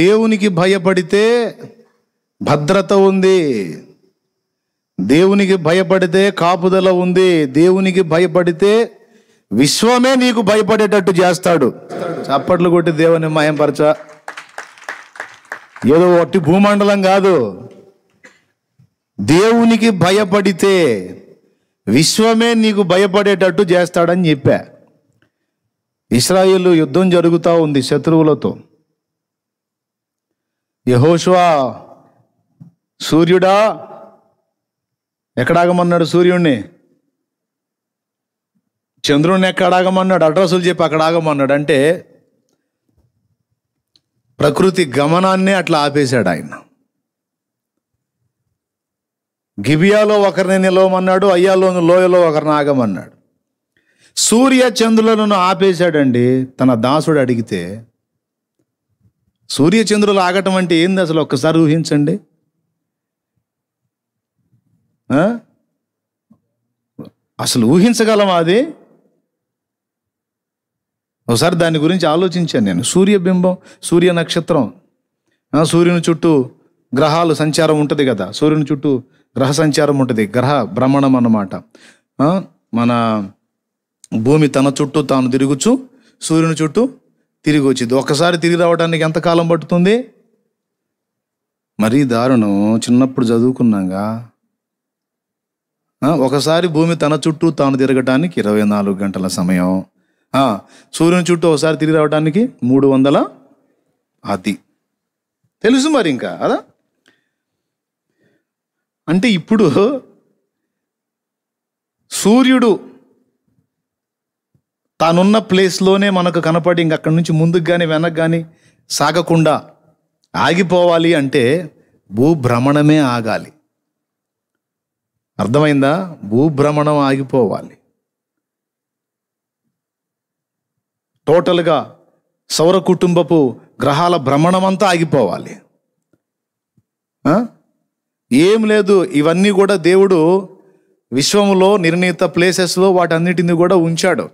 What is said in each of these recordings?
దేవునికి భయపడితే భద్రత ఉంది దేవునికి భయపడితే కాపుదల ఉంది దేవునికి భయపడితే విశ్వమే నీకు భయపడేటట్టు చేస్తాడు చప్పట్లు కొట్టి దేవుని మాయంపరచ ఏదో ఒట్టి భూమండలం కాదు దేవునికి భయపడితే విశ్వమే నీకు భయపడేటట్టు చేస్తాడని చెప్పా ఇస్రాయిల్ యుద్ధం జరుగుతూ ఉంది శత్రువులతో యహోశువా సూర్యుడా ఎక్కడాగమన్నాడు సూర్యుడిని చంద్రుణ్ణి ఎక్కడాగమన్నాడు అడ్రస్లు చెప్పి అక్కడ ఆగమన్నాడు అంటే ప్రకృతి గమనాన్నే అట్లా ఆపేశాడు ఆయన గిబియాలో ఒకరిని నిలవమన్నాడు అయ్యాలో లోయలో ఒకరిని ఆగమన్నాడు సూర్య చంద్రులను ఆపేశాడండి తన దాసుడు అడిగితే సూర్యచంద్రులు ఆగటం అంటే ఏంది అసలు ఒక్కసారి ఊహించండి అసలు ఊహించగలమా అది ఒకసారి దాని గురించి ఆలోచించాను నేను సూర్యబింబం సూర్య నక్షత్రం సూర్యుని చుట్టూ గ్రహాలు సంచారం ఉంటుంది కదా సూర్యుని చుట్టూ గ్రహ సంచారం ఉంటుంది గ్రహ భ్రమణం అన్నమాట మన భూమి తన చుట్టూ తాను తిరుగుచు సూర్యుని చుట్టూ తిరిగి వచ్చింది ఒకసారి తిరిగి రావడానికి ఎంత కాలం పడుతుంది మరీ దారుణం చిన్నప్పుడు చదువుకున్నాగా ఒకసారి భూమి తన చుట్టూ తాను తిరగటానికి ఇరవై నాలుగు గంటల సమయం సూర్యుని చుట్టూ ఒకసారి తిరిగి రావడానికి మూడు వందల అది తెలుసు మరి ఇంకా అదా అంటే ఇప్పుడు సూర్యుడు తానున్న ప్లేస్లోనే మనకు కనపడి ఇంక అక్కడి నుంచి ముందుకు కానీ వెనక్కి కానీ సాగకుండా ఆగిపోవాలి అంటే భూభ్రమణమే ఆగాలి అర్థమైందా భూభ్రమణం ఆగిపోవాలి టోటల్గా సౌర కుటుంబపు గ్రహాల భ్రమణం అంతా ఆగిపోవాలి ఏం లేదు ఇవన్నీ కూడా దేవుడు విశ్వంలో నిర్ణీత ప్లేసెస్లో వాటన్నిటిని కూడా ఉంచాడు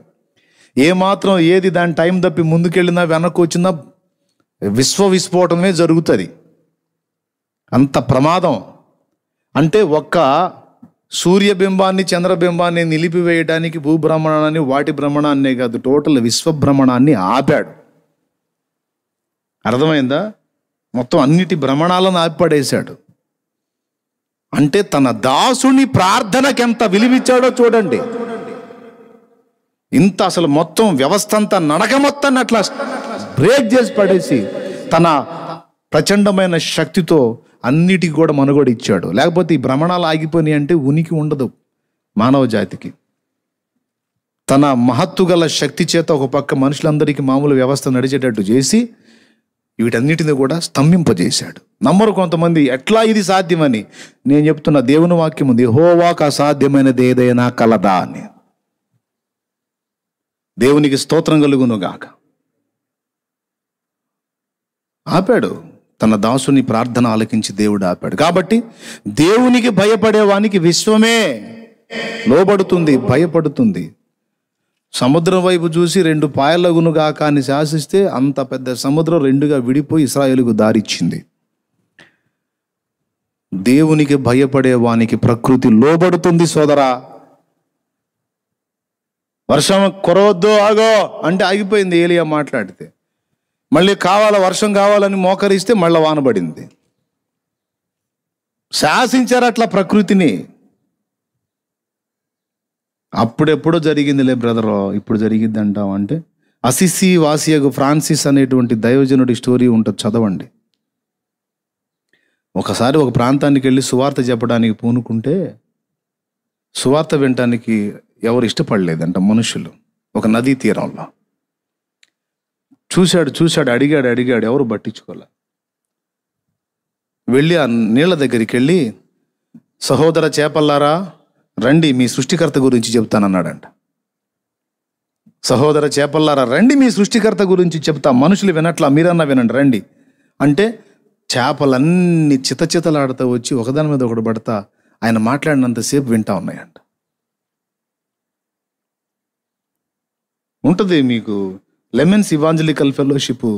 ఏమాత్రం ఏది దాని టైం తప్పి ముందుకెళ్ళినా వెనక్కి వచ్చినా విశ్వ విస్ఫోటమే జరుగుతుంది అంత ప్రమాదం అంటే ఒక్క సూర్యబింబాన్ని చంద్రబింబాన్ని నిలిపివేయడానికి భూభ్రమణాన్ని వాటి భ్రమణాన్నే కాదు టోటల్ విశ్వభ్రమణాన్ని ఆపాడు అర్థమైందా మొత్తం అన్నిటి భ్రమణాలను ఆపడేశాడు అంటే తన దాసుని ప్రార్థనకెంత విలువిచ్చాడో చూడండి ఇంత అసలు మొత్తం వ్యవస్థ అంతా నడక మొత్తాన్ని అట్లా బ్రేక్ చేసి పడేసి తన ప్రచండమైన శక్తితో అన్నిటికి కూడా మనుగోడ ఇచ్చాడు లేకపోతే ఈ భ్రమణాలు ఆగిపోయినాయి అంటే ఉనికి ఉండదు మానవ జాతికి తన మహత్తు గల శక్తి చేత ఒక పక్క మనుషులందరికీ మామూలు వ్యవస్థ నడిచేటట్టు చేసి వీటన్నిటిని కూడా స్తంభింపజేశాడు నమ్మరు కొంతమంది ఎట్లా ఇది సాధ్యమని నేను చెప్తున్న దేవుని వాక్యం ఉంది హోవాక అసాధ్యమైనది ఏదైనా కలదా అని దేవునికి స్తోత్రం కలుగును గాక ఆపాడు తన దాసుని ప్రార్థన ఆలకించి దేవుడు ఆపాడు కాబట్టి దేవునికి భయపడేవానికి విశ్వమే లోబడుతుంది భయపడుతుంది సముద్రం వైపు చూసి రెండు పాయలగును గాక అని శాసిస్తే అంత పెద్ద సముద్రం రెండుగా విడిపోయి ఇస్రాయేలుకు దారిచ్చింది దేవునికి భయపడేవానికి ప్రకృతి లోబడుతుంది సోదరా వర్షం కురవద్దు ఆగో అంటే ఆగిపోయింది ఏలియా మాట్లాడితే మళ్ళీ కావాలా వర్షం కావాలని మోకరిస్తే మళ్ళీ వానబడింది శాసించారు అట్లా ప్రకృతిని అప్పుడెప్పుడో జరిగిందిలే బ్రదర్ ఇప్పుడు జరిగింది అంటాం అంటే అసిసి వాసియగు ఫ్రాన్సిస్ అనేటువంటి దైవజనుడి స్టోరీ ఉంటుంది చదవండి ఒకసారి ఒక ప్రాంతానికి వెళ్ళి సువార్త చెప్పడానికి పూనుకుంటే సువార్త వినటానికి ఎవరు ఇష్టపడలేదంట మనుషులు ఒక నదీ తీరంలో చూశాడు చూశాడు అడిగాడు అడిగాడు ఎవరు పట్టించుకోలే వెళ్ళి ఆ నీళ్ళ దగ్గరికి వెళ్ళి సహోదర చేపల్లారా రండి మీ సృష్టికర్త గురించి చెప్తానన్నాడంట సహోదర చేపల్లారా రండి మీ సృష్టికర్త గురించి చెప్తా మనుషులు వినట్లా మీరన్నా వినండి రండి అంటే చేపలన్నీ చితచితలాడుతూ వచ్చి ఒకదాని మీద ఒకటి పడతా ఆయన మాట్లాడినంతసేపు వింటా ఉన్నాయంట ఉంటుంది మీకు లెమన్స్ ఇవాంజలికల్ ఫెలోషిప్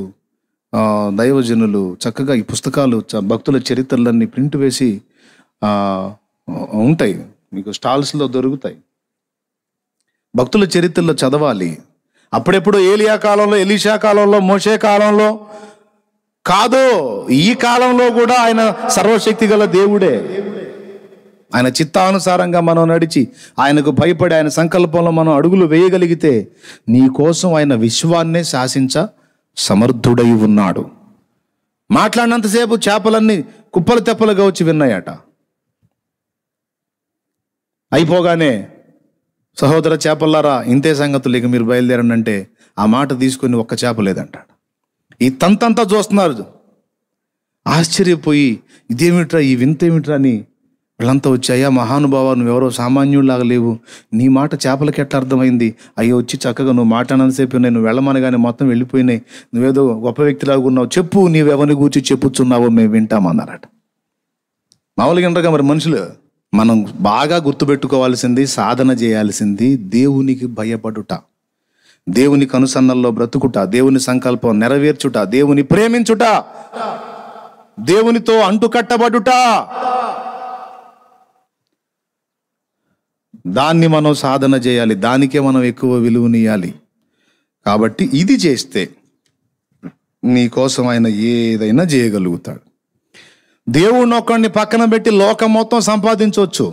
దైవజనులు చక్కగా ఈ పుస్తకాలు భక్తుల చరిత్రలన్నీ ప్రింట్ వేసి ఉంటాయి మీకు స్టాల్స్లో దొరుకుతాయి భక్తుల చరిత్రలో చదవాలి అప్పుడెప్పుడు ఏలియా కాలంలో ఎలీషా కాలంలో మోషే కాలంలో కాదు ఈ కాలంలో కూడా ఆయన సర్వశక్తి గల దేవుడే ఆయన చిత్తానుసారంగా మనం నడిచి ఆయనకు భయపడి ఆయన సంకల్పంలో మనం అడుగులు వేయగలిగితే నీ కోసం ఆయన విశ్వాన్నే శాసించ సమర్థుడై ఉన్నాడు మాట్లాడినంతసేపు చేపలన్నీ కుప్పలు తెప్పలుగా వచ్చి విన్నాయట అయిపోగానే సహోదర చేపల్లారా ఇంతే సంగతులు ఇక మీరు బయలుదేరండి అంటే ఆ మాట తీసుకుని ఒక్క చేప లేదంటాడు ఈ తంతంతా చూస్తున్నారు ఆశ్చర్యపోయి ఇదేమిట్రా ఈ వింతేమిట్రా అని వీళ్ళంతా వచ్చి అయ్యా మహానుభావ నువ్వెవరో సామాన్యుడిలాగా లేవు నీ మాట చేపలకి ఎట్లా అర్థమైంది అయ్యో వచ్చి చక్కగా నువ్వు మాట్లాడనసేపు నేను కానీ మొత్తం వెళ్ళిపోయినాయి నువ్వేదో గొప్ప వ్యక్తిలాగా ఉన్నావు చెప్పు నీవెవరిని గూర్చి చెప్పుచున్నావో మేము వింటామన్నారట మామూలుగా ఉండగా మరి మనుషులు మనం బాగా గుర్తుపెట్టుకోవాల్సింది సాధన చేయాల్సింది దేవునికి భయపడుట దేవుని కనుసన్నల్లో బ్రతుకుట దేవుని సంకల్పం నెరవేర్చుట దేవుని ప్రేమించుట దేవునితో అంటుకట్టబడుట దాన్ని మనం సాధన చేయాలి దానికే మనం ఎక్కువ విలువనియాలి కాబట్టి ఇది చేస్తే నీకోసం ఆయన ఏదైనా చేయగలుగుతాడు దేవుడిని ఒక్కడిని పక్కన పెట్టి లోకం మొత్తం సంపాదించవచ్చు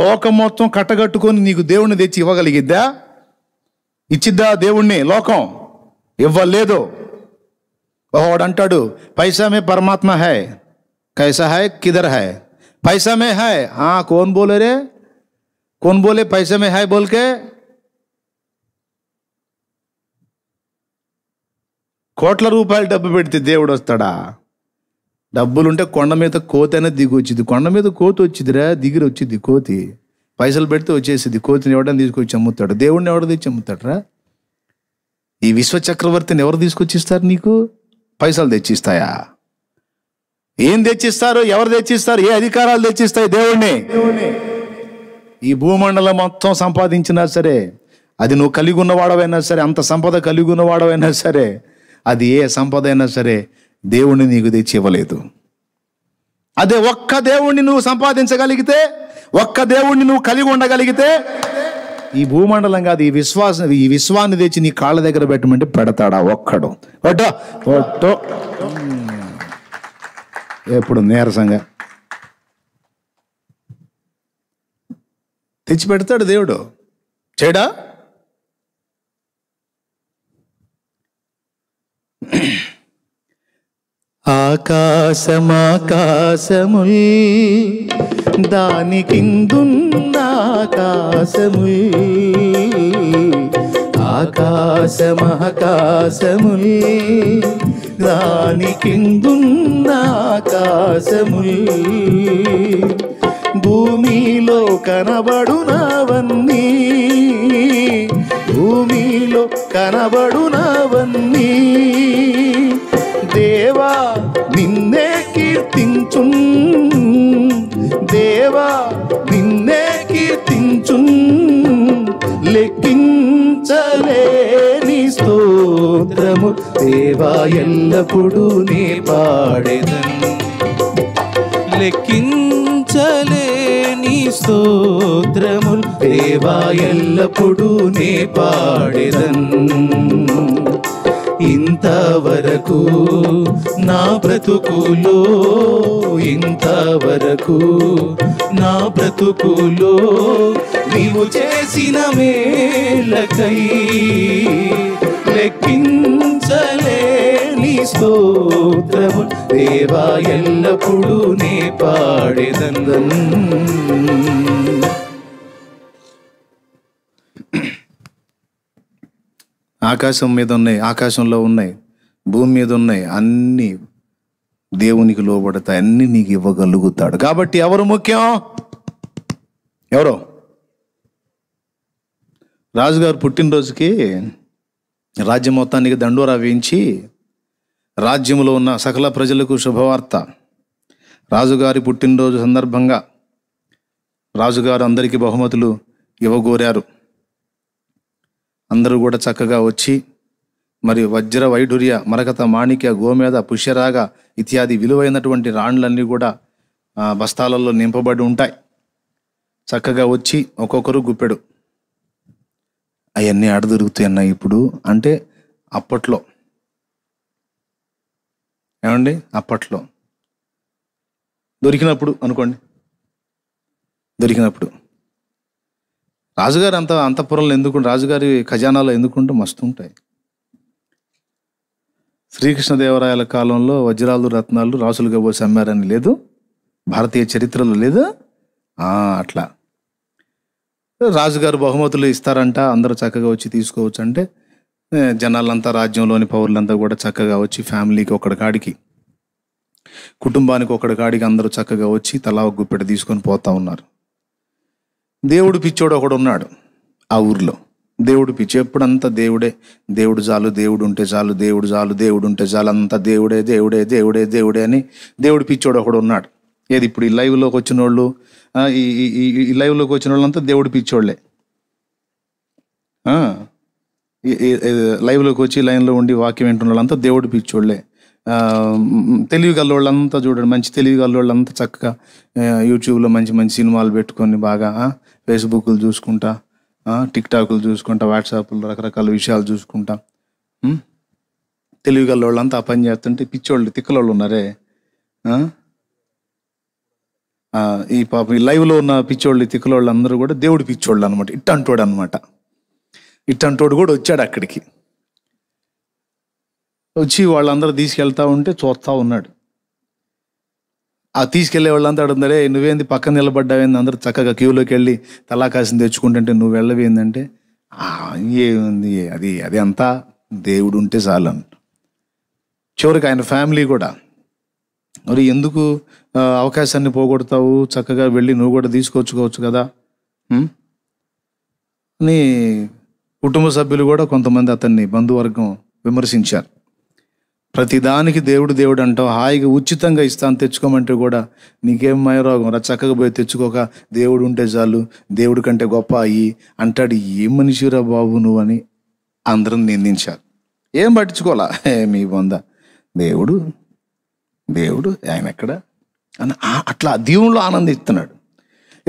లోకం మొత్తం కట్టగట్టుకొని నీకు దేవుణ్ణి తెచ్చి ఇవ్వగలిగిద్దా ఇచ్చిద్దా దేవుణ్ణి లోకం ఇవ్వలేదు వాడు అంటాడు పైసా మే పరమాత్మ హై కైసా హై కిదర్ హై పైసా మే హై కోన్ బోలేరే कौन बोले पैसे में है बोल के కోట్ల రూపాయలు డబ్బు పెడితే దేవుడు వస్తాడా డబ్బులుంటే కొండ మీద కోతి అనేది దిగి వచ్చింది కొండ మీద కోతి వచ్చిందిరా దిగిరి వచ్చింది కోతి పైసలు పెడితే వచ్చేసింది కోతిని ఎవడని తీసుకొచ్చి అమ్ముతాడు దేవుడిని ఎవడ తెచ్చి అమ్ముతాడరా ఈ విశ్వ చక్రవర్తిని ఎవరు తీసుకొచ్చి ఇస్తారు నీకు పైసలు తెచ్చిస్తాయా ఏం తెచ్చిస్తారు ఎవరు తెచ్చిస్తారు ఏ అధికారాలు తెచ్చిస్తాయి దేవుణ్ణి ఈ భూమండలం మొత్తం సంపాదించినా సరే అది నువ్వు కలిగి ఉన్నవాడవైనా సరే అంత సంపద కలిగి ఉన్నవాడవైనా సరే అది ఏ సంపద అయినా సరే దేవుణ్ణి నీకు తెచ్చి ఇవ్వలేదు అదే ఒక్క దేవుణ్ణి నువ్వు సంపాదించగలిగితే ఒక్క దేవుణ్ణి నువ్వు కలిగి ఉండగలిగితే ఈ భూమండలం కాదు ఈ విశ్వాసం ఈ విశ్వాన్ని తెచ్చి నీ కాళ్ళ దగ్గర పెట్టమంటే పెడతాడా ఒక్కడు ఒట్టో ఒట్టో ఎప్పుడు నీరసంగా తెచ్చి పెడతాడు దేవుడు చేడా ఆకాశమాకాశము దాని కిందున్న ఆకాశముల్ ఆకాశమహకాశముల్ దాని కిందున్న ఆకాశముల్ భూమిలో కనబడునవన్నీ భూమిలో కనబడునవన్నీ దేవా నిన్నే కీర్తించు దేవా నిన్నే కీర్తించు లెక్కించలేని స్తోత్రము దేవా ఎల్లప్పుడూ నీ పాడేదను లెక్కించ స్తోత్రముల్ దేవా ఎల్లప్పుడూ నే పాడెదన్ ఇంతవరకు నా బ్రతుకులో ఇంతవరకు నా బ్రతుకులో నీవు చేసిన మేలకై లెక్కించ ఆకాశం మీద ఉన్నాయి ఆకాశంలో ఉన్నాయి భూమి మీద ఉన్నాయి అన్ని దేవునికి లోబడతాయి అన్ని నీకు ఇవ్వగలుగుతాడు కాబట్టి ఎవరు ముఖ్యం ఎవరు రాజుగారు పుట్టినరోజుకి రాజ్యం మొత్తానికి దండోరా వేయించి రాజ్యములో ఉన్న సకల ప్రజలకు శుభవార్త రాజుగారి పుట్టినరోజు సందర్భంగా రాజుగారు అందరికీ బహుమతులు ఇవ్వగోరారు అందరూ కూడా చక్కగా వచ్చి మరి వజ్ర వైఢూర్య మరకత మాణిక్య గోమేద పుష్యరాగ ఇత్యాది విలువైనటువంటి రాణులన్నీ కూడా బస్తాలలో నింపబడి ఉంటాయి చక్కగా వచ్చి ఒక్కొక్కరు గుప్పెడు అవన్నీ ఆడదొరుకుతాయి అన్న ఇప్పుడు అంటే అప్పట్లో ఏమండి అప్పట్లో దొరికినప్పుడు అనుకోండి దొరికినప్పుడు రాజుగారు అంత అంతఃపురంలో ఎందుకు రాజుగారి ఖజానాలో ఎందుకుంటూ మస్తు ఉంటాయి శ్రీకృష్ణదేవరాయల కాలంలో వజ్రాలు రత్నాలు రాసులు పోసి అమ్మారని లేదు భారతీయ చరిత్రలో లేదు అట్లా రాజుగారు బహుమతులు ఇస్తారంట అందరూ చక్కగా వచ్చి తీసుకోవచ్చు అంటే జనాలంతా రాజ్యంలోని పౌరులంతా కూడా చక్కగా వచ్చి ఫ్యామిలీకి ఒకడి కాడికి కుటుంబానికి ఒకడి కాడికి అందరూ చక్కగా వచ్చి తలా గుప్పెట తీసుకొని పోతా ఉన్నారు దేవుడు పిచ్చోడు ఒకడు ఉన్నాడు ఆ ఊర్లో దేవుడు పిచ్చి ఎప్పుడంతా దేవుడే దేవుడు చాలు దేవుడు ఉంటే చాలు దేవుడు చాలు దేవుడు ఉంటే చాలు అంతా దేవుడే దేవుడే దేవుడే దేవుడే అని దేవుడు పిచ్చోడు ఒకడు ఉన్నాడు ఏది ఇప్పుడు ఈ లైవ్లోకి వచ్చిన వాళ్ళు ఈ లైవ్లోకి వచ్చిన వాళ్ళంతా దేవుడు పిచ్చోళ్ళే లైవ్లోకి వచ్చి లైన్లో ఉండి వాక్యం వింటున్న వాళ్ళంతా దేవుడు పిచ్చోళ్ళే తెలివి వాళ్ళంతా చూడండి మంచి తెలివి వాళ్ళంతా చక్కగా యూట్యూబ్లో మంచి మంచి సినిమాలు పెట్టుకొని బాగా ఫేస్బుక్లు చూసుకుంటా టిక్ టాక్లు చూసుకుంటా వాట్సాప్లో రకరకాల విషయాలు చూసుకుంటా తెలివి వాళ్ళంతా ఆ పని చేస్తుంటే పిచ్చోళ్ళు తిక్కలోళ్ళు ఉన్నారే ఈ పాప ఈ లైవ్లో ఉన్న పిచ్చోళ్ళు తిక్కలోళ్ళు అందరూ కూడా దేవుడు పిచ్చోళ్ళు అనమాట అంటాడు అనమాట ఇట్టంటోడు కూడా వచ్చాడు అక్కడికి వచ్చి వాళ్ళందరూ తీసుకెళ్తా ఉంటే చూస్తూ ఉన్నాడు ఆ తీసుకెళ్లే వాళ్ళంతా అడుగుతారే నువ్వేంది పక్కన నిలబడ్డావేంది అందరూ చక్కగా క్యూలోకి వెళ్ళి తలాకాసిన తెచ్చుకుంటుంటే నువ్వు వెళ్ళవేందంటే ఏముంది అది అది అంతా దేవుడు ఉంటే చాలు చివరికి ఆయన ఫ్యామిలీ కూడా మరి ఎందుకు అవకాశాన్ని పోగొడతావు చక్కగా వెళ్ళి నువ్వు కూడా తీసుకొచ్చుకోవచ్చు కదా అని కుటుంబ సభ్యులు కూడా కొంతమంది అతన్ని బంధువర్గం విమర్శించారు ప్రతిదానికి దేవుడు దేవుడు అంటావు హాయిగా ఉచితంగా ఇస్తాను తెచ్చుకోమంటే కూడా నీకేం మయరోగం రా చక్కగా పోయి తెచ్చుకోక దేవుడు ఉంటే చాలు దేవుడి కంటే గొప్ప అయ్యి అంటాడు ఏం మనిషిరా బాబు నువ్వు అని అందరం నిందించారు ఏం పట్టించుకోవాలా మీ బొంద దేవుడు దేవుడు ఆయన ఎక్కడ అని అట్లా దీవుల్లో ఆనందిస్తున్నాడు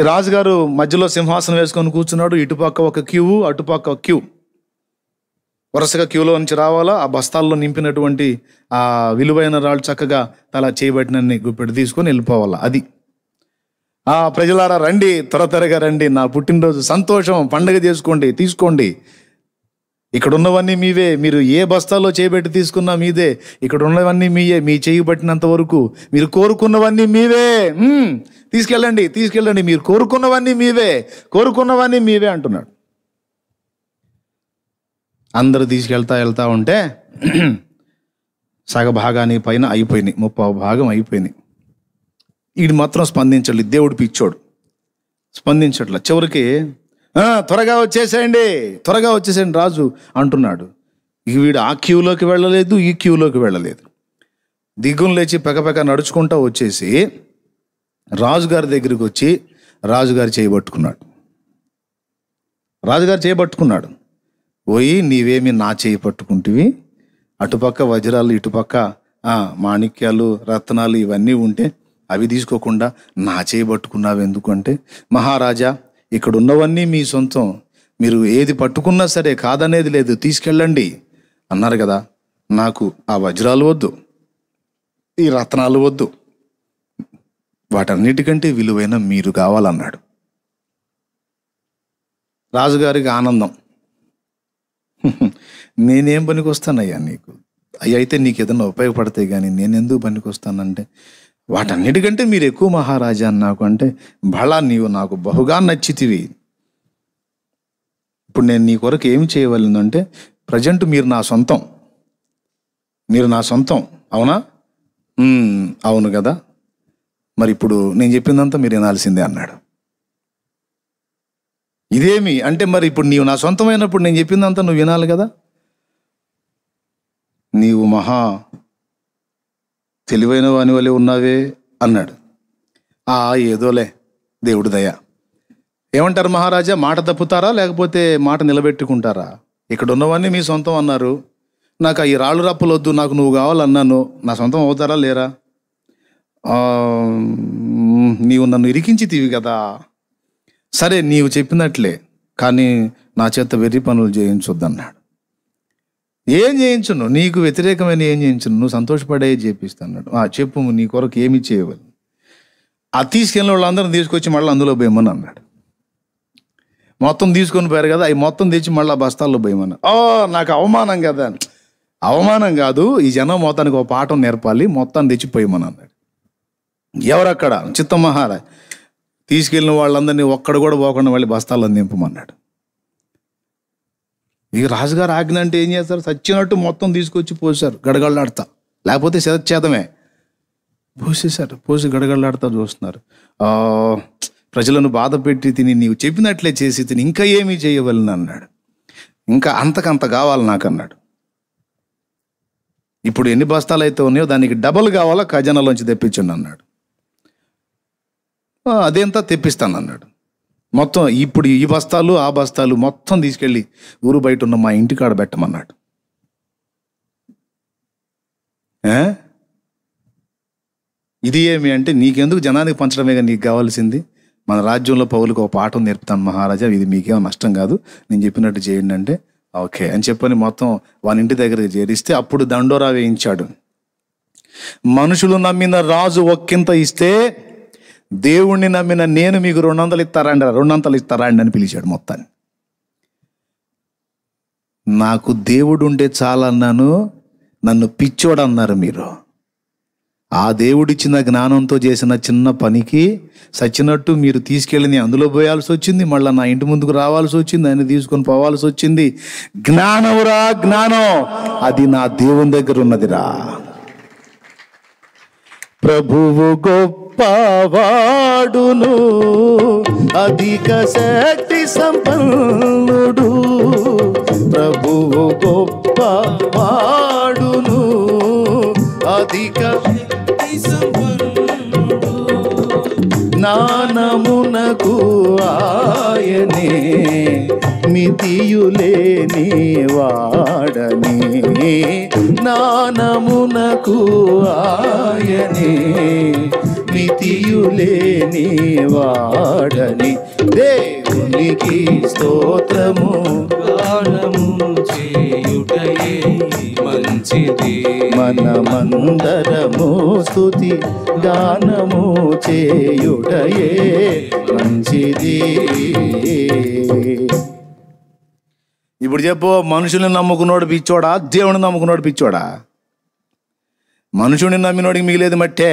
రాజుగారు మధ్యలో సింహాసనం వేసుకొని కూర్చున్నాడు ఇటుపక్క ఒక క్యూ అటుపక్క క్యూ వరుసగా క్యూలో నుంచి రావాలా ఆ బస్తాల్లో నింపినటువంటి ఆ విలువైన రాళ్ళు చక్కగా తలా చేయబట్టినన్ని గుప్పెట్టు తీసుకొని వెళ్ళిపోవాలా అది ఆ ప్రజలారా రండి త్వర త్వరగా రండి నా పుట్టినరోజు సంతోషం పండగ చేసుకోండి తీసుకోండి ఇక్కడ ఉన్నవన్నీ మీవే మీరు ఏ బస్తాలో చేయబెట్టి తీసుకున్నా మీదే ఇక్కడ ఉన్నవన్నీ మీయే మీ చేయబట్టినంత వరకు మీరు కోరుకున్నవన్నీ మీవే తీసుకెళ్ళండి తీసుకెళ్ళండి మీరు కోరుకున్నవన్నీ మీవే కోరుకున్నవన్నీ మీవే అంటున్నాడు అందరూ తీసుకెళ్తా వెళ్తా ఉంటే సగ భాగాని పైన అయిపోయినాయి ముప్పై భాగం అయిపోయినాయి వీడు మాత్రం స్పందించలేదు దేవుడు పిచ్చోడు స్పందించట్ల చివరికి త్వరగా వచ్చేసేయండి త్వరగా వచ్చేసేయండి రాజు అంటున్నాడు వీడు ఆ క్యూలోకి వెళ్ళలేదు ఈ క్యూలోకి వెళ్ళలేదు దిగులు లేచి పెకపెక నడుచుకుంటూ వచ్చేసి రాజుగారి దగ్గరికి వచ్చి రాజుగారు చేయబట్టుకున్నాడు రాజుగారు చేయబట్టుకున్నాడు పోయి నీవేమి నా చేయి పట్టుకుంటువి అటుపక్క వజ్రాలు ఇటుపక్క మాణిక్యాలు రత్నాలు ఇవన్నీ ఉంటే అవి తీసుకోకుండా నా పట్టుకున్నావు ఎందుకంటే మహారాజా ఇక్కడ ఉన్నవన్నీ మీ సొంతం మీరు ఏది పట్టుకున్నా సరే కాదనేది లేదు తీసుకెళ్ళండి అన్నారు కదా నాకు ఆ వజ్రాలు వద్దు ఈ రత్నాలు వద్దు వాటన్నిటికంటే విలువైన మీరు కావాలన్నాడు రాజుగారికి ఆనందం నేనేం పనికి వస్తానయ్యా నీకు అవి అయితే నీకు ఏదైనా ఉపయోగపడతాయి కానీ నేను ఎందుకు పనికి వస్తానంటే వాటన్నిటికంటే మీరు ఎక్కువ మహారాజా అని నాకు అంటే బళా నీవు నాకు బహుగా నచ్చితివి ఇప్పుడు నేను నీ కొరకు ఏమి చేయవలనంటే ప్రజెంట్ మీరు నా సొంతం మీరు నా సొంతం అవునా అవును కదా మరి ఇప్పుడు నేను చెప్పిందంతా మీరు వినాల్సిందే అన్నాడు ఇదేమి అంటే మరి ఇప్పుడు నీవు నా సొంతమైనప్పుడు నేను చెప్పిందంతా నువ్వు వినాలి కదా నీవు మహా తెలివైన వాని వలె ఉన్నావే అన్నాడు ఆ ఏదోలే దేవుడు దయ ఏమంటారు మహారాజా మాట తప్పుతారా లేకపోతే మాట నిలబెట్టుకుంటారా ఇక్కడ ఉన్నవన్నీ మీ సొంతం అన్నారు నాకు ఈ రాళ్ళు రప్పలొద్దు నాకు నువ్వు కావాలన్నాను నా సొంతం అవుతారా లేరా నీవు నన్ను ఇరికించితివి కదా సరే నీవు చెప్పినట్లే కానీ నా చేత వెర్రి పనులు చేయించొద్దన్నాడు ఏం చేయించును నీకు వ్యతిరేకమైన ఏం చేయించును నువ్వు సంతోషపడే చేపిస్తాడు ఆ చెప్పు నీ కొరకు ఏమి చేయవాలి ఆ తీసుకెళ్ళిన వాళ్ళందరూ తీసుకొచ్చి మళ్ళీ అందులో భయమని అన్నాడు మొత్తం తీసుకొని పోయారు కదా అవి మొత్తం తెచ్చి మళ్ళీ ఆ బస్తాల్లో భయమని ఓ నాకు అవమానం కదా అవమానం కాదు ఈ జనం మొత్తానికి ఒక పాఠం నేర్పాలి మొత్తం తెచ్చిపోయమని అన్నాడు ఎవరక్కడ చిత్తం తీసుకెళ్ళిన వాళ్ళందరినీ ఒక్కడ కూడా పోకుండా మళ్ళీ బస్తాల్లో నింపమన్నాడు ఈ రాజుగారు ఆజ్ఞ అంటే ఏం చేస్తారు సచ్చినట్టు మొత్తం తీసుకొచ్చి పోసారు ఆడతా లేకపోతే శతచ్చేతమే పోసేశారు పోసి ఆడతా చూస్తున్నారు ప్రజలను బాధ పెట్టి తిని నీవు చెప్పినట్లే చేసి తిని ఇంకా ఏమీ చేయవలను అన్నాడు ఇంకా అంతకంత కావాలి నాకు అన్నాడు ఇప్పుడు ఎన్ని బస్తాలు అయితే ఉన్నాయో దానికి డబల్ కావాలా ఖజానాలోంచి తెప్పించండి అన్నాడు అదేంతా తెప్పిస్తాను అన్నాడు మొత్తం ఇప్పుడు ఈ బస్తాలు ఆ బస్తాలు మొత్తం తీసుకెళ్ళి ఊరు బయట ఉన్న మా ఇంటికాడ పెట్టమన్నాడు ఇది ఏమి అంటే నీకెందుకు జనానికి పంచడమేగా నీకు కావాల్సింది మన రాజ్యంలో పౌలకు ఒక పాఠం నేర్పుతాను మహారాజా ఇది మీకేమో నష్టం కాదు నేను చెప్పినట్టు చేయండి అంటే ఓకే అని చెప్పని మొత్తం వాని ఇంటి దగ్గరికి చేరిస్తే అప్పుడు దండోరా వేయించాడు మనుషులు నమ్మిన రాజు ఒక్కింత ఇస్తే దేవుణ్ణి నమ్మిన నేను మీకు రెండు వందలు ఇస్తారండి రెండొందలు వందలు ఇస్తారండి అని పిలిచాడు మొత్తాన్ని నాకు దేవుడు ఉంటే చాలన్నాను నన్ను పిచ్చోడు అన్నారు మీరు ఆ దేవుడిచ్చిన జ్ఞానంతో చేసిన చిన్న పనికి సచ్చినట్టు మీరు తీసుకెళ్ళి అందులో పోయాల్సి వచ్చింది మళ్ళీ నా ఇంటి ముందుకు రావాల్సి వచ్చింది ఆయన తీసుకొని పోవాల్సి వచ్చింది జ్ఞానంరా జ్ఞానం అది నా దేవుని దగ్గర ఉన్నదిరా ప్రభువు గొప్ప గొప్పవాడును అధిక శక్తి సంపన్నుడు ప్రభు గొప్ప వాడును అధిక జ్ఞానమునకు ఆయనే మితియులేని వాడని జ్ఞానమునకు ఆయనే మితియులేని వాడని దేవునికి స్తోత్రము గానము చేయుటయే మంచిది మనమందరము స్థుతి గానము చేయుటయే మంచిది ఇప్పుడు చెప్పు మనుషుల్ని నమ్ముకున్నాడు పిచ్చోడా దేవుని నమ్ముకున్నాడు పిచ్చోడా మనుషుడిని నమ్మినోడికి మిగిలేదు మట్టే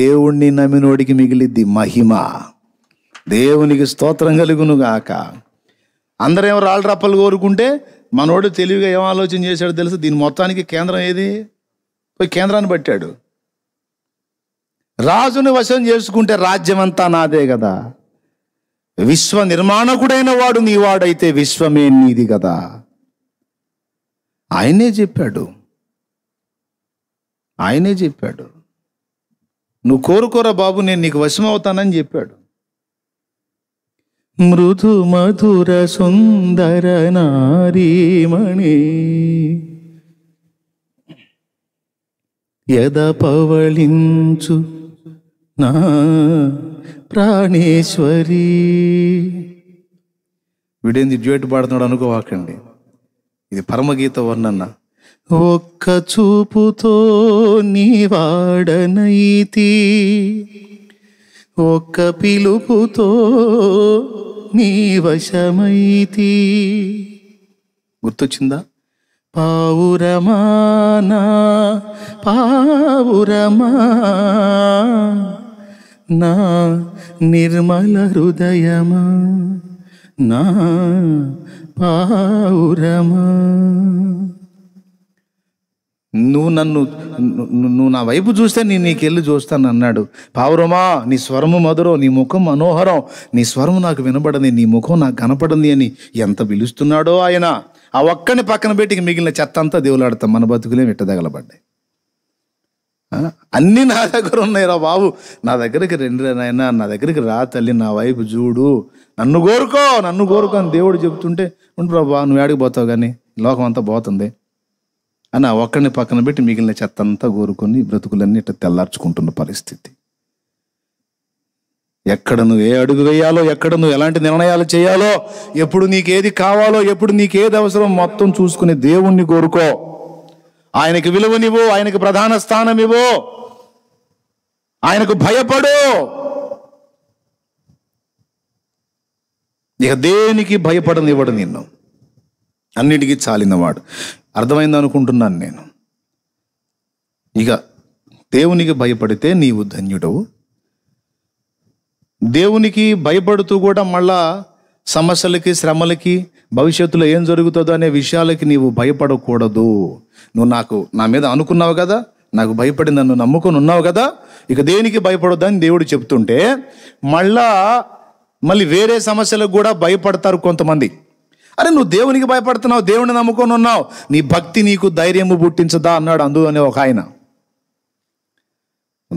దేవుణ్ణి నమ్మినోడికి మిగిలిద్ది మహిమ దేవునికి స్తోత్రం కలుగునుగాక అందరేమో రాళ్ళు రప్పలు కోరుకుంటే మనోడు తెలివిగా ఏం ఆలోచన చేశాడో తెలుసు దీని మొత్తానికి కేంద్రం ఏది పోయి కేంద్రాన్ని పట్టాడు రాజుని వశం చేసుకుంటే రాజ్యం అంతా నాదే కదా విశ్వ నిర్మాణకుడైన వాడు నీవాడైతే విశ్వమే నీది కదా ఆయనే చెప్పాడు ఆయనే చెప్పాడు నువ్వు కోరుకోరా బాబు నేను నీకు వశమవుతానని చెప్పాడు మృదు మధుర సుందర నారీమణి యద పవళించు నా ప్రాణేశ్వరి వీడేంది డ్యూట్ పాడుతున్నాడు అనుకోవాకండి ఇది పరమగీత వర్ణన్నా ఒక్క చూపుతో వాడనైతి ఒక్క పిలుపుతో నీ వశమైతి గుర్తొచ్చిందా పావురమానా పావురమా నా నిర్మల హృదయమా నా పావురమా నువ్వు నన్ను నువ్వు నా వైపు చూస్తే నేను నీకెళ్ళి చూస్తాను అన్నాడు పావురమా నీ స్వరము మధురం నీ ముఖం మనోహరం నీ స్వరము నాకు వినబడింది నీ ముఖం నాకు కనపడింది అని ఎంత పిలుస్తున్నాడో ఆయన ఆ ఒక్కని పక్కన పెట్టి మిగిలిన చెత్త అంతా దేవులాడతాం మన బతుకులే విట్ట తగలబడ్డాయి అన్నీ నా దగ్గర ఉన్నాయి రా బాబు నా దగ్గరికి రెండు నాయన నా దగ్గరికి రా తల్లి నా వైపు చూడు నన్ను కోరుకో నన్ను కోరుకో అని దేవుడు చెబుతుంటే ఉండు ప్రభా నువ్వు ఏడికి పోతావు కానీ లోకం అంతా పోతుంది అని ఆ ఒక్కడిని పక్కన పెట్టి మిగిలిన చెత్త అంతా కోరుకొని బ్రతుకులన్నీ ఇట్లా తెల్లార్చుకుంటున్న పరిస్థితి ఎక్కడ నువ్వు ఏ అడుగు వేయాలో ఎక్కడ నువ్వు ఎలాంటి నిర్ణయాలు చేయాలో ఎప్పుడు నీకేది కావాలో ఎప్పుడు నీకేది అవసరం మొత్తం చూసుకుని దేవుణ్ణి కోరుకో ఆయనకి విలువనివ్వు ఆయనకు ప్రధాన స్థానం ఇవ్వు ఆయనకు భయపడు ఇక దేనికి భయపడనివ్వడు నిన్ను అన్నిటికీ చాలినవాడు అర్థమైంది అనుకుంటున్నాను నేను ఇక దేవునికి భయపడితే నీవు ధన్యుడవు దేవునికి భయపడుతూ కూడా మళ్ళా సమస్యలకి శ్రమలకి భవిష్యత్తులో ఏం జరుగుతుందో అనే విషయాలకి నీవు భయపడకూడదు నువ్వు నాకు నా మీద అనుకున్నావు కదా నాకు భయపడి నన్ను నమ్ముకొని ఉన్నావు కదా ఇక దేనికి భయపడొద్దని దేవుడు చెప్తుంటే మళ్ళా మళ్ళీ వేరే సమస్యలకు కూడా భయపడతారు కొంతమంది అరే నువ్వు దేవునికి భయపడుతున్నావు దేవుని నమ్ముకొని ఉన్నావు నీ భక్తి నీకు ధైర్యము పుట్టించదా అన్నాడు అందు అనే ఒక ఆయన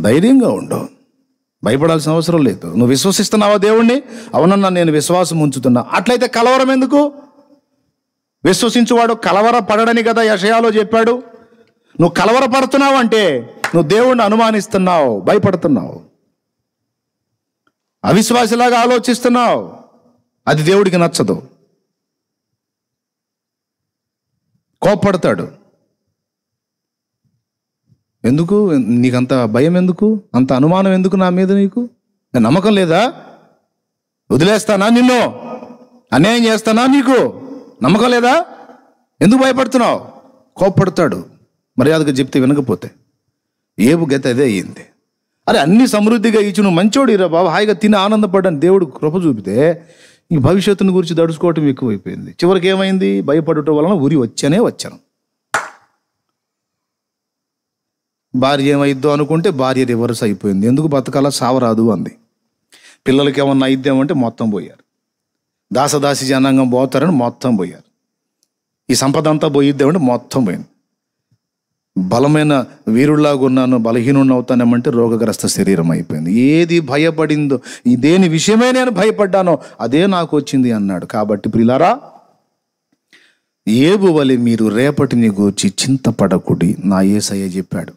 ధైర్యంగా ఉండవు భయపడాల్సిన అవసరం లేదు నువ్వు విశ్వసిస్తున్నావా దేవుణ్ణి అవునన్నా నేను విశ్వాసం ఉంచుతున్నా అట్లయితే కలవరం ఎందుకు విశ్వసించువాడు కలవర పడడని కదా యషయాలో చెప్పాడు నువ్వు కలవరపడుతున్నావు అంటే నువ్వు దేవుణ్ణి అనుమానిస్తున్నావు భయపడుతున్నావు అవిశ్వాసిలాగా ఆలోచిస్తున్నావు అది దేవుడికి నచ్చదు కోపడతాడు ఎందుకు నీకంత భయం ఎందుకు అంత అనుమానం ఎందుకు నా మీద నీకు నమ్మకం లేదా వదిలేస్తానా నిన్ను అన్యాయం చేస్తానా నీకు నమ్మకం లేదా ఎందుకు భయపడుతున్నావు కోపడతాడు మర్యాదగా చెప్తే వినకపోతే ఏ గత అదే అయ్యింది అరే అన్ని సమృద్ధిగా ఇచ్చి నువ్వు మంచోడు ఇరా బాబు హాయిగా తిని ఆనందపడ్డాను దేవుడు కృప చూపితే ఇంక భవిష్యత్తును గురించి దడుచుకోవటం ఎక్కువైపోయింది చివరికి ఏమైంది భయపడటం వలన ఉరి వచ్చనే వచ్చాను భార్య ఏమైద్దో అనుకుంటే భార్య రివర్స్ అయిపోయింది ఎందుకు బతకాల సావరాదు అంది పిల్లలకి ఏమన్నా అయిద్దామంటే మొత్తం పోయారు దాసదాసి జనాంగం పోతారని మొత్తం పోయారు ఈ సంపద అంతా పోయిద్దామంటే మొత్తం పోయింది బలమైన వీరుల్లాగా ఉన్నాను బలహీనుడిని అవుతానేమంటే రోగగ్రస్త శరీరం అయిపోయింది ఏది భయపడిందో దేని విషయమే నేను భయపడ్డానో అదే నాకు వచ్చింది అన్నాడు కాబట్టి ప్రిలారా ఏబు వలి మీరు రేపటిని గూర్చి చింతపడకుడి నా ఏసయ్య చెప్పాడు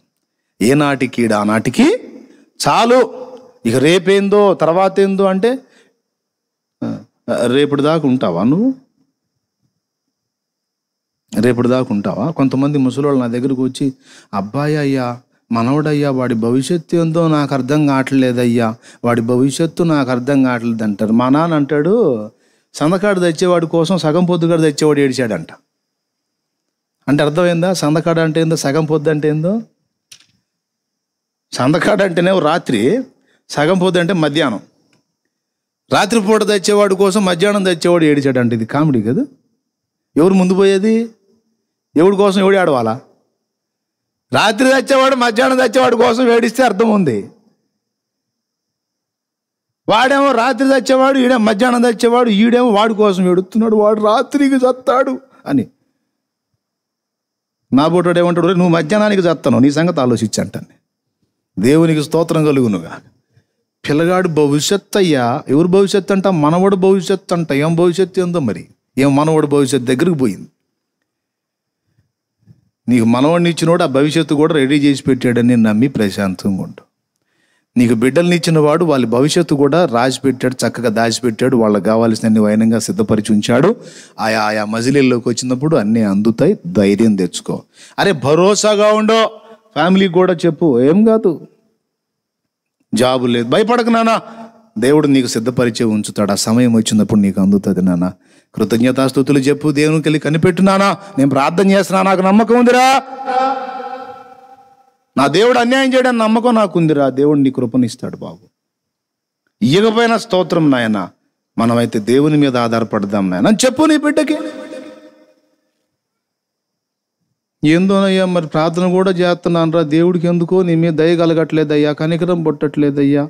ఏనాటికి ఆనాటికి చాలు ఇక రేపేందో తర్వాతేందో అంటే రేపటి దాకా ఉంటావా నువ్వు రేపటి దాకా ఉంటావా కొంతమంది ముసలోళ్ళు నా దగ్గరకు వచ్చి అబ్బాయి అయ్యా మనవడయ్యా వాడి భవిష్యత్తు ఏందో నాకు అర్థం కావట్లేదయ్యా వాడి భవిష్యత్తు నాకు అర్థం కావట్లేదు అంటారు మా నాన్న అంటాడు సందకాడు తెచ్చేవాడి కోసం సగం పొద్దుగాడు తెచ్చేవాడు ఏడిచాడంట అంటే అర్థమైందా సందకాడు అంటే ఏందో సగం పొద్దు అంటే ఏందో సందకాడు అంటేనే రాత్రి సగం పొద్దు అంటే మధ్యాహ్నం రాత్రిపూట తెచ్చేవాడి కోసం మధ్యాహ్నం తెచ్చేవాడు ఏడిచాడంట ఇది కామెడీ కదా ఎవరు ముందు పోయేది ఎవడి కోసం ఎవడు ఏడవాలా రాత్రి తెచ్చేవాడు మధ్యాహ్నం తెచ్చేవాడు కోసం ఏడిస్తే అర్థం ఉంది వాడేమో రాత్రి తెచ్చేవాడు ఈడే మధ్యాహ్నం తెచ్చేవాడు ఈడేమో వాడి కోసం ఏడుస్తున్నాడు వాడు రాత్రికి చత్తాడు అని నా బోటోడు ఏమంటాడు నువ్వు మధ్యాహ్నానికి చత్తను నీ సంగతి ఆలోచించంటాను దేవునికి స్తోత్రం కలుగునుగా పిల్లగాడు భవిష్యత్ అయ్యా ఎవరు భవిష్యత్తు అంట మనవడు భవిష్యత్తు అంట ఏం భవిష్యత్తు ఏందో మరి ఏం మనవడు భవిష్యత్తు దగ్గరికి పోయింది నీకు మనవాడిని ఇచ్చినోడు ఆ భవిష్యత్తు కూడా రెడీ చేసి పెట్టాడని నమ్మి ప్రశాంతంగా ఉండు నీకు బిడ్డల్ని ఇచ్చిన వాడు వాళ్ళ భవిష్యత్తు కూడా రాసిపెట్టాడు చక్కగా దాచిపెట్టాడు వాళ్ళకి కావాల్సినన్ని వైనంగా సిద్ధపరిచి ఉంచాడు ఆయా ఆయా మజిలీల్లోకి వచ్చినప్పుడు అన్నీ అందుతాయి ధైర్యం తెచ్చుకో అరే భరోసాగా ఉండో ఫ్యామిలీకి కూడా చెప్పు ఏం కాదు జాబు లేదు భయపడకు నానా దేవుడు నీకు సిద్ధపరిచే ఉంచుతాడు ఆ సమయం వచ్చినప్పుడు నీకు అందుతుంది నానా కృతజ్ఞతాస్థుతులు చెప్పు దేవునికి వెళ్ళి కనిపెట్టున్నానా నేను ప్రార్థన చేస్తున్నా నాకు నమ్మకం ఉందిరా నా దేవుడు అన్యాయం చేయడం నమ్మకం ఉందిరా దేవుడు నీ కృపనిస్తాడు బాబు ఇయ్యకపోయినా స్తోత్రం నాయన మనమైతే దేవుని మీద ఆధారపడదాం నాయన చెప్పు నీ బిడ్డకి ఏందోనయ్యా మరి ప్రార్థన కూడా చేస్తున్నానరా దేవుడికి ఎందుకో నీ మీద దయ కలగట్లేదయ్యా కనికరం పుట్టట్లేదయ్యా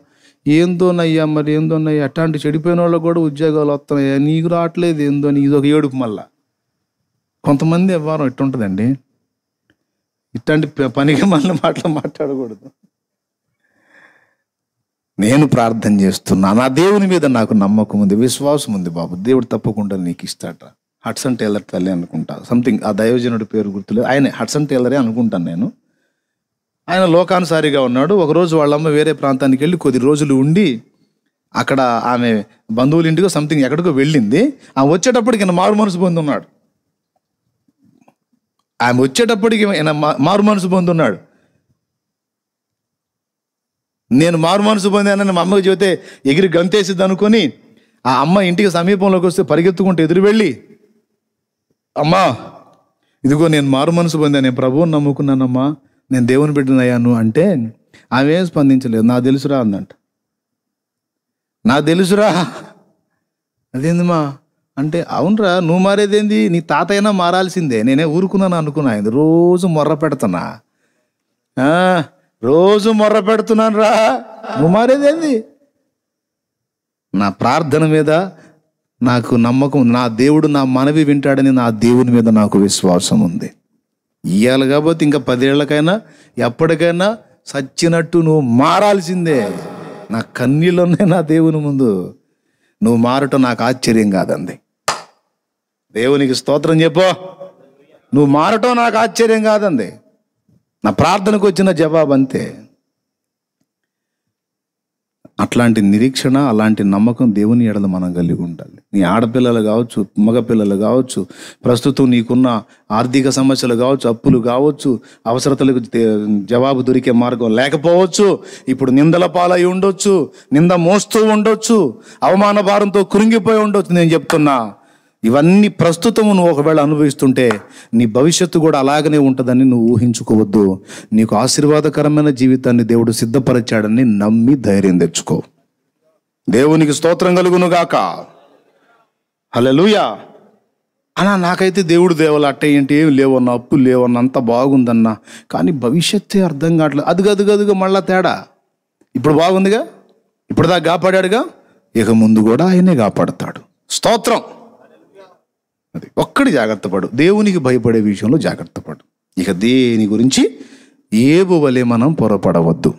ఏందోనయ్యా మరి ఏందోనయ్యా అట్లాంటి చెడిపోయిన వాళ్ళకి కూడా ఉద్యోగాలు వస్తున్నాయా నీకు రావట్లేదు ఏందో అని ఇది ఒక ఏడుపు మళ్ళా కొంతమంది వ్యవహారం ఇట్టుంటుందండి ఇట్లాంటి పనికి మళ్ళీ మాటలు మాట్లాడకూడదు నేను ప్రార్థన చేస్తున్నా నా దేవుని మీద నాకు నమ్మకం ఉంది విశ్వాసం ఉంది బాబు దేవుడు తప్పకుండా నీకు ఇస్తాట హట్సన్ టైలర్ తల్లి అనుకుంటా సంథింగ్ ఆ దయోజనుడి పేరు గుర్తులేదు ఆయన హట్సన్ టైలరే అనుకుంటాను నేను ఆయన లోకానుసారిగా ఉన్నాడు ఒకరోజు వాళ్ళమ్మ వేరే ప్రాంతానికి వెళ్ళి కొద్ది రోజులు ఉండి అక్కడ ఆమె బంధువుల ఇంటికో సంథింగ్ ఎక్కడికో వెళ్ళింది ఆమె వచ్చేటప్పటికి ఈయన మారు మనసు పొందున్నాడు ఆమె వచ్చేటప్పటికి ఈయన మారు మనసు పొందున్నాడు నేను మారు మనసు పొందానని మా అమ్మకి చెబితే ఎగిరి గంతేసిద్ది అనుకొని ఆ అమ్మ ఇంటికి సమీపంలోకి వస్తే పరిగెత్తుకుంటూ ఎదురు వెళ్ళి అమ్మా ఇదిగో నేను మారు మనసు పొందాను నేను ప్రభువుని నమ్ముకున్నానమ్మా నేను దేవుని బిడ్డనయ్యాను అంటే ఆమె ఏం స్పందించలేదు నా తెలుసురా అందంట నా తెలుసురా అదేందిమా అంటే అవునరా నువ్వు మారేదేంది నీ తాతయ్యనా మారాల్సిందే నేనే ఊరుకున్నాను అనుకున్నా రోజు మొర్ర పెడుతున్నా రోజు మొర్ర పెడుతున్నాను రా నువ్వు మారేదేంది నా ప్రార్థన మీద నాకు నమ్మకం నా దేవుడు నా మనవి వింటాడని నా దేవుని మీద నాకు విశ్వాసం ఉంది ఇవ్వాలి కాబట్టి ఇంకా పదేళ్లకైనా ఎప్పటికైనా సచ్చినట్టు నువ్వు మారాల్సిందే నా కన్నీళ్ళున్నాయి నా దేవుని ముందు నువ్వు మారటం నాకు ఆశ్చర్యం కాదండి దేవునికి స్తోత్రం చెప్పు నువ్వు మారటం నాకు ఆశ్చర్యం కాదండి నా ప్రార్థనకు వచ్చిన జవాబు అంతే అట్లాంటి నిరీక్షణ అలాంటి నమ్మకం దేవుని ఎడలు మనం కలిగి ఉండాలి నీ ఆడపిల్లలు కావచ్చు మగపిల్లలు కావచ్చు ప్రస్తుతం నీకున్న ఆర్థిక సమస్యలు కావచ్చు అప్పులు కావచ్చు అవసరతలకు జవాబు దొరికే మార్గం లేకపోవచ్చు ఇప్పుడు నిందల పాలై ఉండొచ్చు నింద మోస్తూ ఉండొచ్చు అవమాన భారంతో కురింగిపోయి ఉండొచ్చు నేను చెప్తున్నా ఇవన్నీ ప్రస్తుతం నువ్వు ఒకవేళ అనుభవిస్తుంటే నీ భవిష్యత్తు కూడా అలాగనే ఉంటుందని నువ్వు ఊహించుకోవద్దు నీకు ఆశీర్వాదకరమైన జీవితాన్ని దేవుడు సిద్ధపరిచాడని నమ్మి ధైర్యం తెచ్చుకో దేవునికి స్తోత్రం కలుగునుగాక హలలుయా అన్నా నాకైతే దేవుడు దేవులు అట్టే ఏంటి ఏమి లేవన్న అప్పు లేవన్న అంత బాగుందన్న కానీ భవిష్యత్తే అర్థం కావట్లేదు అది గదు మళ్ళా తేడా ఇప్పుడు బాగుందిగా ఇప్పుడు దాకా కాపాడాడుగా ఇక ముందు కూడా ఆయనే కాపాడతాడు స్తోత్రం అది ఒక్కడి జాగ్రత్త పడు దేవునికి భయపడే విషయంలో జాగ్రత్త పడు ఇక దేని గురించి ఏబు వలె మనం పొరపడవద్దు